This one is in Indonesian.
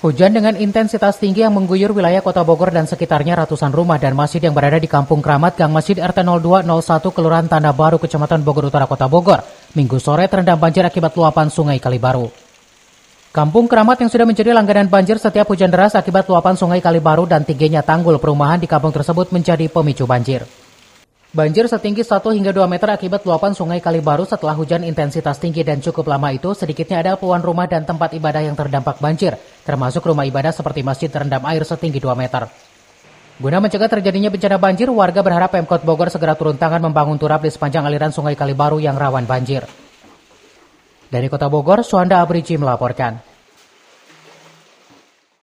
Hujan dengan intensitas tinggi yang mengguyur wilayah kota Bogor dan sekitarnya ratusan rumah dan masjid yang berada di Kampung Keramat Gang Masjid RT 0201 Kelurahan Tanah Baru Kecamatan Bogor Utara Kota Bogor minggu sore terendam banjir akibat luapan sungai Kalibaru. Kampung Keramat yang sudah menjadi langganan banjir setiap hujan deras akibat luapan sungai Kalibaru dan tingginya tanggul perumahan di kampung tersebut menjadi pemicu banjir. Banjir setinggi 1 hingga 2 meter akibat luapan sungai Kalibaru setelah hujan intensitas tinggi dan cukup lama itu sedikitnya ada puluhan rumah dan tempat ibadah yang terdampak banjir termasuk rumah ibadah seperti masjid terendam air setinggi 2 meter. Guna mencegah terjadinya bencana banjir, warga berharap Pemkot Bogor segera turun tangan membangun turap di sepanjang aliran sungai Kalibaru yang rawan banjir. Dari Kota Bogor, Suanda Abrici melaporkan.